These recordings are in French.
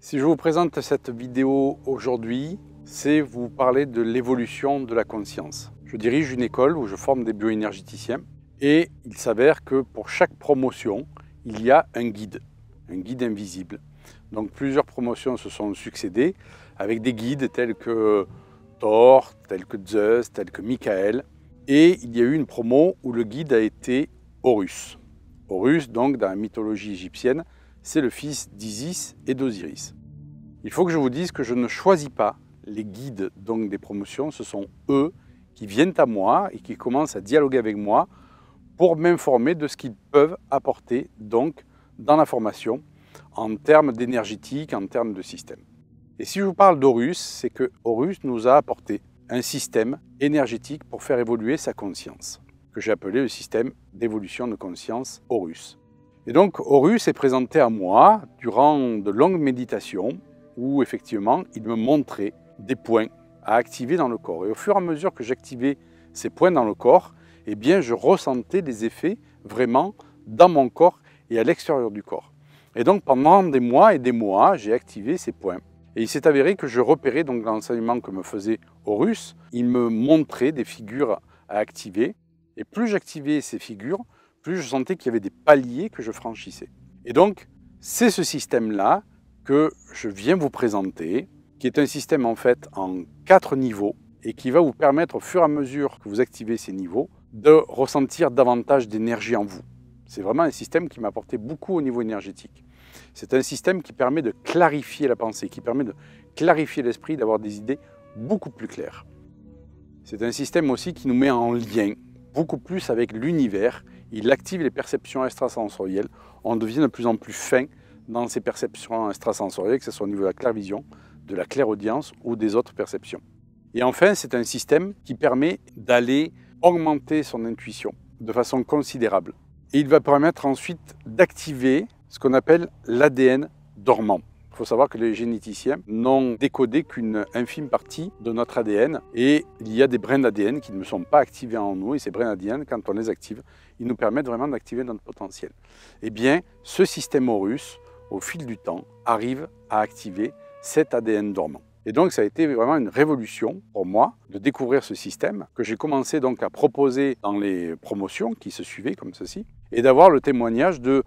Si je vous présente cette vidéo aujourd'hui, c'est vous parler de l'évolution de la conscience. Je dirige une école où je forme des bioénergéticiens et il s'avère que pour chaque promotion, il y a un guide, un guide invisible. Donc plusieurs promotions se sont succédées avec des guides tels que Thor, tels que Zeus, tels que Michael. Et il y a eu une promo où le guide a été Horus. Horus, donc dans la mythologie égyptienne, c'est le fils d'Isis et d'Osiris. Il faut que je vous dise que je ne choisis pas les guides donc des promotions, ce sont eux qui viennent à moi et qui commencent à dialoguer avec moi pour m'informer de ce qu'ils peuvent apporter donc dans la formation en termes d'énergétique, en termes de système. Et si je vous parle d'Horus, c'est que Horus nous a apporté un système énergétique pour faire évoluer sa conscience, que j'ai appelé le système d'évolution de conscience Horus. Et donc Horus s'est présenté à moi durant de longues méditations où effectivement il me montrait des points à activer dans le corps. Et au fur et à mesure que j'activais ces points dans le corps, eh bien je ressentais des effets vraiment dans mon corps et à l'extérieur du corps. Et donc pendant des mois et des mois, j'ai activé ces points. Et il s'est avéré que je repérais donc l'enseignement que me faisait Horus, il me montrait des figures à activer. Et plus j'activais ces figures, plus je sentais qu'il y avait des paliers que je franchissais. Et donc, c'est ce système-là que je viens vous présenter, qui est un système en fait en quatre niveaux et qui va vous permettre au fur et à mesure que vous activez ces niveaux de ressentir davantage d'énergie en vous. C'est vraiment un système qui m'a apporté beaucoup au niveau énergétique. C'est un système qui permet de clarifier la pensée, qui permet de clarifier l'esprit, d'avoir des idées beaucoup plus claires. C'est un système aussi qui nous met en lien beaucoup plus avec l'univers il active les perceptions extrasensorielles. On devient de plus en plus fin dans ces perceptions extrasensorielles, que ce soit au niveau de la clairvision, de la clairaudience ou des autres perceptions. Et enfin, c'est un système qui permet d'aller augmenter son intuition de façon considérable. Et il va permettre ensuite d'activer ce qu'on appelle l'ADN dormant faut savoir que les généticiens n'ont décodé qu'une infime partie de notre ADN et il y a des brins d'ADN qui ne sont pas activés en nous et ces brins d'ADN, quand on les active, ils nous permettent vraiment d'activer notre potentiel. Eh bien, ce système Horus, au fil du temps, arrive à activer cet ADN dormant. Et donc ça a été vraiment une révolution pour moi de découvrir ce système que j'ai commencé donc à proposer dans les promotions qui se suivaient comme ceci et d'avoir le témoignage de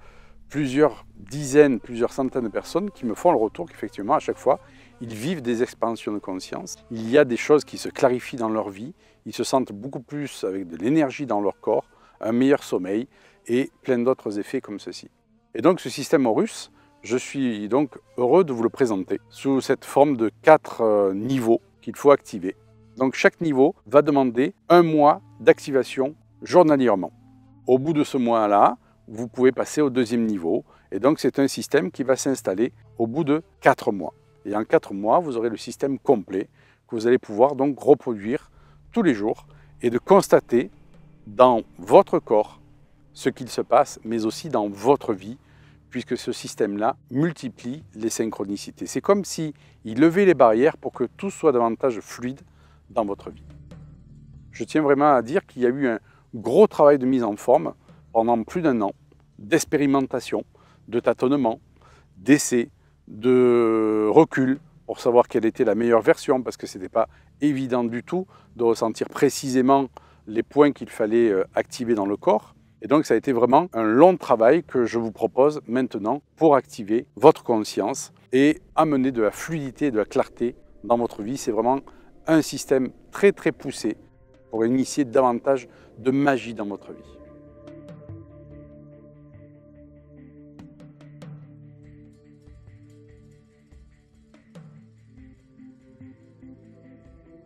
plusieurs dizaines, plusieurs centaines de personnes qui me font le retour qu'effectivement, à chaque fois, ils vivent des expansions de conscience. Il y a des choses qui se clarifient dans leur vie. Ils se sentent beaucoup plus avec de l'énergie dans leur corps, un meilleur sommeil et plein d'autres effets comme ceci. Et donc, ce système Horus, je suis donc heureux de vous le présenter sous cette forme de quatre euh, niveaux qu'il faut activer. Donc, chaque niveau va demander un mois d'activation journalièrement. Au bout de ce mois-là, vous pouvez passer au deuxième niveau. Et donc c'est un système qui va s'installer au bout de quatre mois. Et en quatre mois, vous aurez le système complet que vous allez pouvoir donc reproduire tous les jours et de constater dans votre corps ce qu'il se passe, mais aussi dans votre vie, puisque ce système-là multiplie les synchronicités. C'est comme s'il il levait les barrières pour que tout soit davantage fluide dans votre vie. Je tiens vraiment à dire qu'il y a eu un gros travail de mise en forme pendant plus d'un an d'expérimentation, de tâtonnement, d'essai, de recul pour savoir quelle était la meilleure version parce que ce n'était pas évident du tout de ressentir précisément les points qu'il fallait euh, activer dans le corps. Et donc ça a été vraiment un long travail que je vous propose maintenant pour activer votre conscience et amener de la fluidité et de la clarté dans votre vie. C'est vraiment un système très très poussé pour initier davantage de magie dans votre vie.